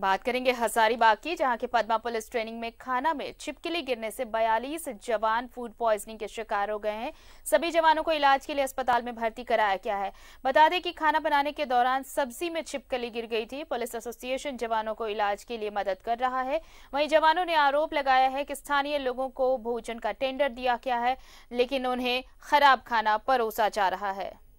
बात करेंगे हजारीबाग की जहां के पदमा पुलिस ट्रेनिंग में खाना में छिपकली गिरने से 42 जवान फूड पॉइजनिंग के शिकार हो गए हैं सभी जवानों को इलाज के लिए अस्पताल में भर्ती कराया गया है बता दें कि खाना बनाने के दौरान सब्जी में छिपकली गिर गई थी पुलिस एसोसिएशन जवानों को इलाज के लिए मदद कर रहा है वही जवानों ने आरोप लगाया है की स्थानीय लोगों को भोजन का टेंडर दिया गया है लेकिन उन्हें खराब खाना परोसा जा रहा है